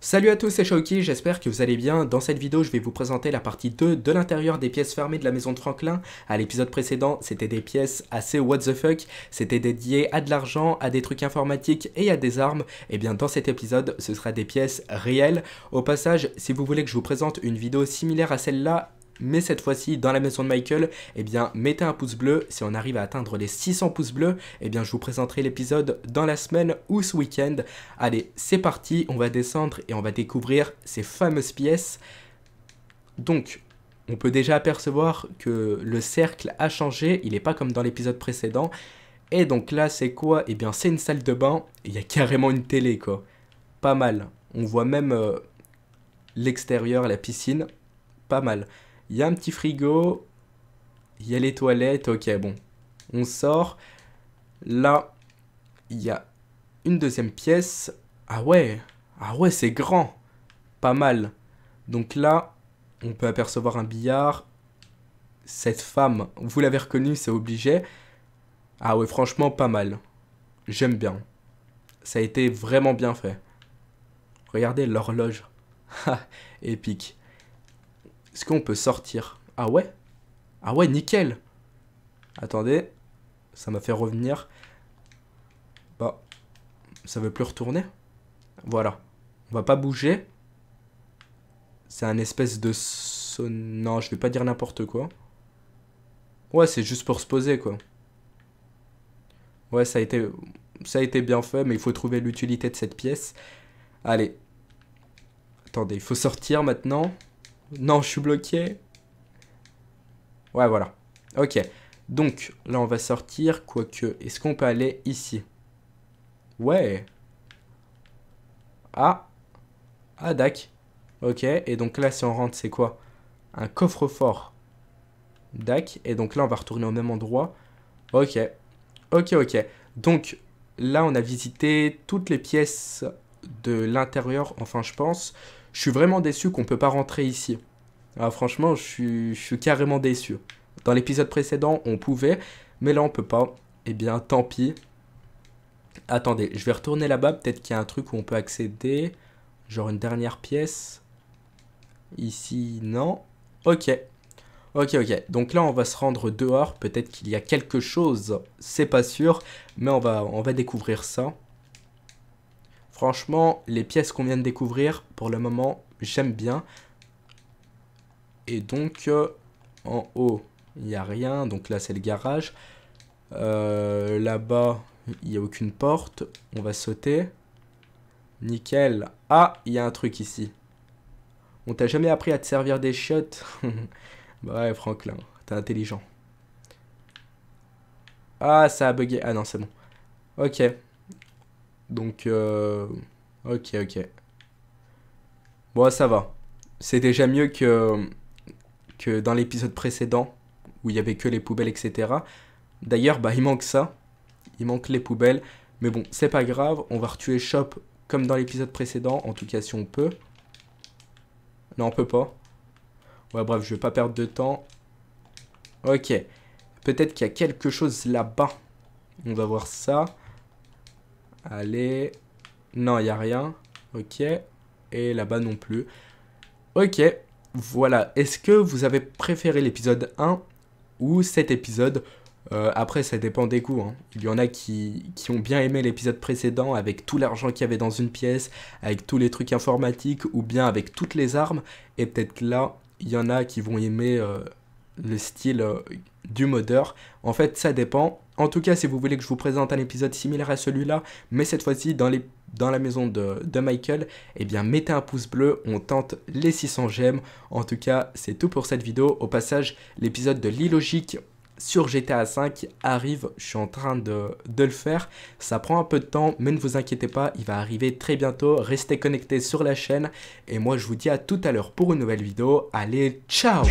Salut à tous, c'est Shoki, j'espère que vous allez bien. Dans cette vidéo, je vais vous présenter la partie 2 de l'intérieur des pièces fermées de la maison de Franklin. À l'épisode précédent, c'était des pièces assez what the fuck, c'était dédié à de l'argent, à des trucs informatiques et à des armes. Et eh bien dans cet épisode, ce sera des pièces réelles. Au passage, si vous voulez que je vous présente une vidéo similaire à celle-là, mais cette fois-ci dans la maison de Michael, eh bien mettez un pouce bleu, si on arrive à atteindre les 600 pouces bleus, eh bien je vous présenterai l'épisode dans la semaine ou ce week-end. Allez, c'est parti, on va descendre et on va découvrir ces fameuses pièces. Donc, on peut déjà apercevoir que le cercle a changé, il n'est pas comme dans l'épisode précédent. Et donc là, c'est quoi Eh bien, c'est une salle de bain, il y a carrément une télé, quoi. Pas mal. On voit même euh, l'extérieur, la piscine. Pas mal. Il y a un petit frigo. Il y a les toilettes. Ok, bon. On sort. Là, il y a une deuxième pièce. Ah ouais. Ah ouais, c'est grand. Pas mal. Donc là, on peut apercevoir un billard. Cette femme, vous l'avez reconnue, c'est obligé. Ah ouais, franchement, pas mal. J'aime bien. Ça a été vraiment bien fait. Regardez l'horloge. Ha, épique. Est-ce qu'on peut sortir Ah ouais Ah ouais, nickel Attendez, ça m'a fait revenir. Bah, ça veut plus retourner. Voilà, on va pas bouger. C'est un espèce de son... Non, je vais pas dire n'importe quoi. Ouais, c'est juste pour se poser, quoi. Ouais, ça a été, ça a été bien fait, mais il faut trouver l'utilité de cette pièce. Allez. Attendez, il faut sortir maintenant. Non, je suis bloqué. Ouais, voilà. Ok. Donc, là, on va sortir. Quoique, est-ce qu'on peut aller ici Ouais. Ah. Ah, dac. Ok. Et donc là, si on rentre, c'est quoi Un coffre-fort. Dac. Et donc là, on va retourner au même endroit. Ok. Ok, ok. Donc, là, on a visité toutes les pièces de l'intérieur, enfin je pense. Je suis vraiment déçu qu'on ne peut pas rentrer ici. Ah, franchement, je suis, carrément déçu. Dans l'épisode précédent, on pouvait, mais là on peut pas. Eh bien, tant pis. Attendez, je vais retourner là-bas. Peut-être qu'il y a un truc où on peut accéder. Genre une dernière pièce. Ici, non. Ok. Ok, ok. Donc là, on va se rendre dehors. Peut-être qu'il y a quelque chose. C'est pas sûr. Mais on va, on va découvrir ça. Franchement, les pièces qu'on vient de découvrir, pour le moment, j'aime bien. Et donc, euh, en haut, il n'y a rien. Donc là, c'est le garage. Euh, là-bas, il n'y a aucune porte. On va sauter. Nickel. Ah, il y a un truc ici. On t'a jamais appris à te servir des chiottes Ouais, Franklin, t'es intelligent. Ah, ça a bugué. Ah non, c'est bon. Ok. Donc, euh, ok, ok. Bon, ça va. C'est déjà mieux que, que dans l'épisode précédent, où il n'y avait que les poubelles, etc. D'ailleurs, bah, il manque ça. Il manque les poubelles. Mais bon, c'est pas grave. On va retuer Shop comme dans l'épisode précédent. En tout cas, si on peut. Non, on peut pas. Ouais, bref, je vais pas perdre de temps. Ok. Peut-être qu'il y a quelque chose là-bas. On va voir ça. Allez. Non, il n'y a rien. Ok. Et là-bas non plus. Ok. Voilà. Est-ce que vous avez préféré l'épisode 1 ou cet épisode euh, Après, ça dépend des goûts. Hein. Il y en a qui, ont bien aimé l'épisode précédent avec tout l'argent qu'il y avait dans une pièce, avec tous les trucs informatiques ou bien avec toutes les armes. Et peut-être là, il y en a qui vont aimer... Euh, le style euh, du modeur. En fait, ça dépend. En tout cas, si vous voulez que je vous présente un épisode similaire à celui-là, mais cette fois-ci dans, les, dans la maison de, de, Michael, eh bien, mettez un pouce bleu, on tente les 600 j'aime. En tout cas, c'est tout pour cette vidéo. Au passage, l'épisode de l'illogique sur GTA V arrive, je suis en train de, de, le faire, ça prend un peu de temps, mais ne vous inquiétez pas, il va arriver très bientôt, restez connectés sur la chaîne, et moi je vous dis à tout à l'heure pour une nouvelle vidéo, allez, ciao